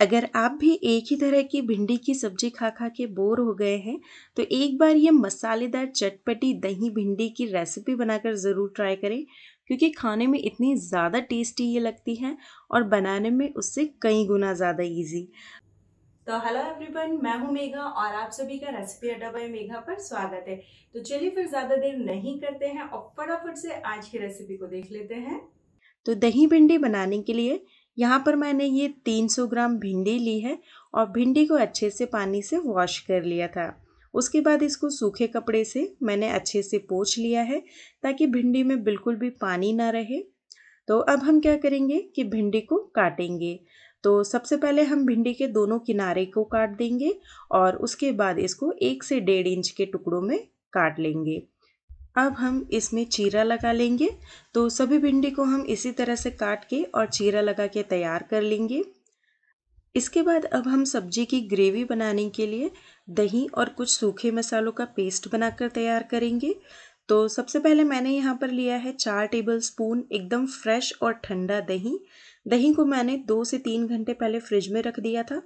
अगर आप भी एक ही तरह की भिंडी की सब्जी खा खा के बोर हो गए हैं तो एक बार ये मसालेदार चटपटी दही भिंडी की रेसिपी बनाकर ज़रूर ट्राई करें क्योंकि खाने में इतनी ज़्यादा टेस्टी ये लगती है और बनाने में उससे कई गुना ज़्यादा ईजी तो हेलो एवरीवन मैं हूँ मेघा और आप सभी का रेसिपी अड्डा बाय मेघा पर स्वागत है तो चलिए फिर ज़्यादा देर नहीं करते हैं और फटाफट से आज की रेसिपी को देख लेते हैं तो दही भिंडी बनाने के लिए यहाँ पर मैंने ये 300 ग्राम भिंडी ली है और भिंडी को अच्छे से पानी से वॉश कर लिया था उसके बाद इसको सूखे कपड़े से मैंने अच्छे से पोछ लिया है ताकि भिंडी में बिल्कुल भी पानी ना रहे तो अब हम क्या करेंगे कि भिंडी को काटेंगे तो सबसे पहले हम भिंडी के दोनों किनारे को काट देंगे और उसके बाद इसको एक से डेढ़ इंच के टुकड़ों में काट लेंगे अब हम इसमें चीरा लगा लेंगे तो सभी भिंडी को हम इसी तरह से काट के और चीरा लगा के तैयार कर लेंगे इसके बाद अब हम सब्जी की ग्रेवी बनाने के लिए दही और कुछ सूखे मसालों का पेस्ट बनाकर तैयार करेंगे तो सबसे पहले मैंने यहाँ पर लिया है चार टेबल स्पून एकदम फ्रेश और ठंडा दही दही को मैंने दो से तीन घंटे पहले फ्रिज में रख दिया था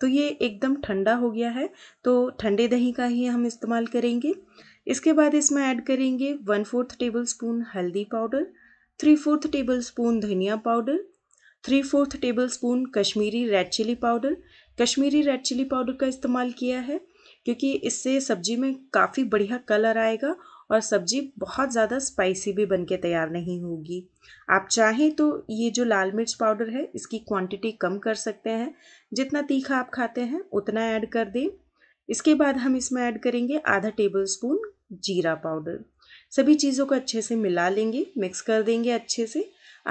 तो ये एकदम ठंडा हो गया है तो ठंडे दही का ही हम इस्तेमाल करेंगे इसके बाद इसमें ऐड करेंगे वन फोर्थ टेबल स्पून हल्दी powder three fourth tablespoon धनिया powder three fourth tablespoon Kashmiri red chilli powder Kashmiri red chilli powder का इस्तेमाल किया है क्योंकि इससे सब्जी में काफ़ी बढ़िया कलर आएगा और सब्जी बहुत ज़्यादा स्पाइसी भी बनके तैयार नहीं होगी आप चाहें तो ये जो लाल मिर्च पाउडर है इसकी क्वांटिटी कम कर सकते हैं जितना तीखा आप खाते हैं उतना ऐड कर दें इसके बाद हम इसमें ऐड करेंगे आधा टेबल स्पून जीरा पाउडर सभी चीज़ों को अच्छे से मिला लेंगे मिक्स कर देंगे अच्छे से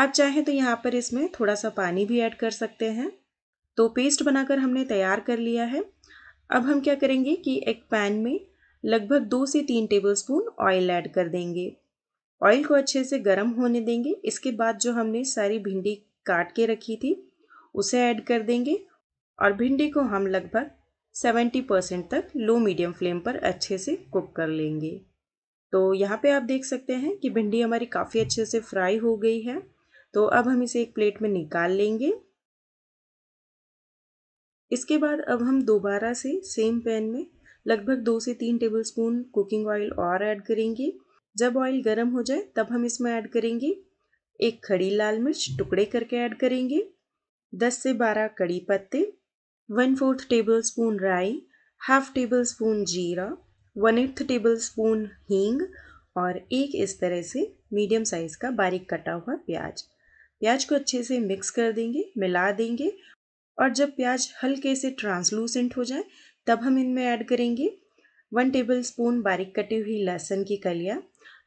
आप चाहें तो यहाँ पर इसमें थोड़ा सा पानी भी ऐड कर सकते हैं तो पेस्ट बनाकर हमने तैयार कर लिया है अब हम क्या करेंगे कि एक पैन में लगभग दो से तीन टेबल स्पून ऑयल ऐड कर देंगे ऑयल को अच्छे से गर्म होने देंगे इसके बाद जो हमने सारी भिंडी काट के रखी थी उसे ऐड कर देंगे और भिंडी को हम लगभग सेवेंटी परसेंट तक लो मीडियम फ्लेम पर अच्छे से कुक कर लेंगे तो यहाँ पे आप देख सकते हैं कि भिंडी हमारी काफ़ी अच्छे से फ्राई हो गई है तो अब हम इसे एक प्लेट में निकाल लेंगे इसके बाद अब हम दोबारा से सेम पैन में लगभग दो से तीन टेबलस्पून कुकिंग ऑयल और ऐड करेंगे जब ऑयल गर्म हो जाए तब हम इसमें ऐड करेंगे एक खड़ी लाल मिर्च टुकड़े करके ऐड करेंगे दस से बारह कड़ी पत्ते वन फोर्थ टेबल स्पून राई हाफ टेबल स्पून जीरा वन एट्थ टेबल स्पून हींग और एक इस तरह से मीडियम साइज़ का बारीक कटा हुआ प्याज प्याज को अच्छे से मिक्स कर देंगे मिला देंगे और जब प्याज हल्के से ट्रांसलूसेंट हो जाए तब हम इनमें ऐड करेंगे वन टेबल स्पून बारीक कटी हुई लहसुन की कलिया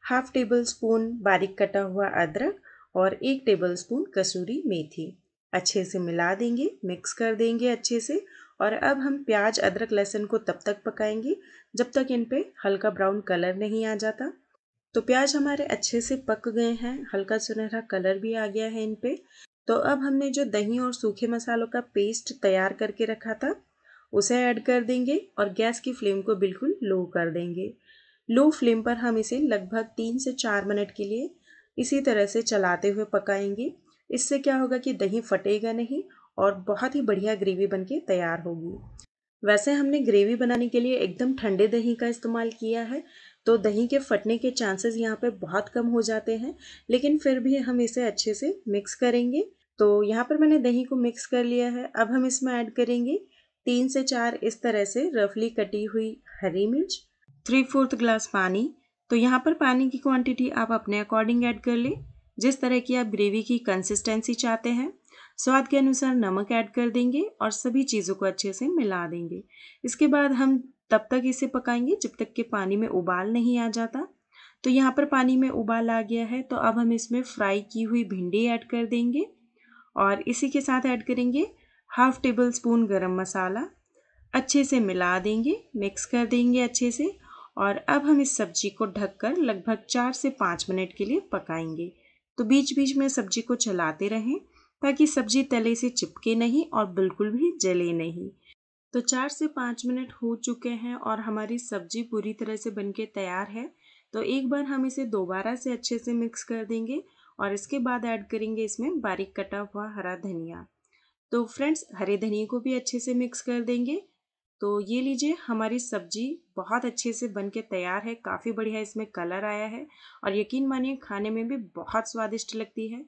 हाफ टेबल स्पून बारीक कटा हुआ अदरक और एक टेबल स्पून कसूरी मेथी अच्छे से मिला देंगे मिक्स कर देंगे अच्छे से और अब हम प्याज अदरक लहसुन को तब तक पकाएंगे जब तक इन पर हल्का ब्राउन कलर नहीं आ जाता तो प्याज हमारे अच्छे से पक गए हैं हल्का सुनहरा कलर भी आ गया है इन पर तो अब हमने जो दही और सूखे मसालों का पेस्ट तैयार करके रखा था उसे ऐड कर देंगे और गैस की फ्लेम को बिल्कुल लो कर देंगे लो फ्लेम पर हम इसे लगभग तीन से चार मिनट के लिए इसी तरह से चलाते हुए पकाएंगे इससे क्या होगा कि दही फटेगा नहीं और बहुत ही बढ़िया ग्रेवी बन के तैयार होगी वैसे हमने ग्रेवी बनाने के लिए एकदम ठंडे दही का इस्तेमाल किया है तो दही के फटने के चांसेस यहाँ पे बहुत कम हो जाते हैं लेकिन फिर भी हम इसे अच्छे से मिक्स करेंगे तो यहाँ पर मैंने दही को मिक्स कर लिया है अब हम इसमें ऐड करेंगे तीन से चार इस तरह से रफली कटी हुई हरी मिर्च थ्री फोर्थ ग्लास पानी तो यहाँ पर पानी की क्वांटिटी आप अपने अकॉर्डिंग ऐड कर लें जिस तरह की आप ग्रेवी की कंसिस्टेंसी चाहते हैं स्वाद के अनुसार नमक ऐड कर देंगे और सभी चीज़ों को अच्छे से मिला देंगे इसके बाद हम तब तक इसे पकाएंगे जब तक कि पानी में उबाल नहीं आ जाता तो यहाँ पर पानी में उबाल आ गया है तो अब हम इसमें फ्राई की हुई भिंडी ऐड कर देंगे और इसी के साथ ऐड करेंगे हाफ टेबल स्पून गर्म मसाला अच्छे से मिला देंगे मिक्स कर देंगे अच्छे से और अब हम इस सब्जी को ढककर लगभग चार से पाँच मिनट के लिए पकाएंगे तो बीच बीच में सब्जी को चलाते रहें ताकि सब्जी तले से चिपके नहीं और बिल्कुल भी जले नहीं तो चार से पाँच मिनट हो चुके हैं और हमारी सब्जी पूरी तरह से बनके तैयार है तो एक बार हम इसे दोबारा से अच्छे से मिक्स कर देंगे और इसके बाद ऐड करेंगे इसमें बारीक कटा हुआ हरा धनिया तो फ्रेंड्स हरे धनिए को भी अच्छे से मिक्स कर देंगे तो ये लीजिए हमारी सब्जी बहुत अच्छे से बन के तैयार है काफ़ी बढ़िया इसमें कलर आया है और यकीन मानिए खाने में भी बहुत स्वादिष्ट लगती है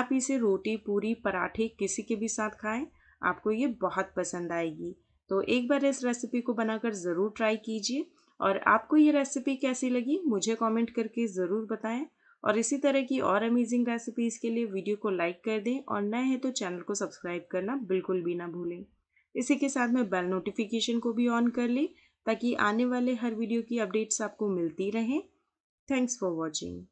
आप इसे रोटी पूरी पराठे किसी के भी साथ खाएं आपको ये बहुत पसंद आएगी तो एक बार इस रेसिपी को बनाकर ज़रूर ट्राई कीजिए और आपको ये रेसिपी कैसी लगी मुझे कॉमेंट करके ज़रूर बताएँ और इसी तरह की और अमेजिंग रेसिपीज़ के लिए वीडियो को लाइक कर दें और नए हैं तो चैनल को सब्सक्राइब करना बिल्कुल भी ना भूलें इसी के साथ में बेल नोटिफिकेशन को भी ऑन कर ली ताकि आने वाले हर वीडियो की अपडेट्स आपको मिलती रहें थैंक्स फॉर वॉचिंग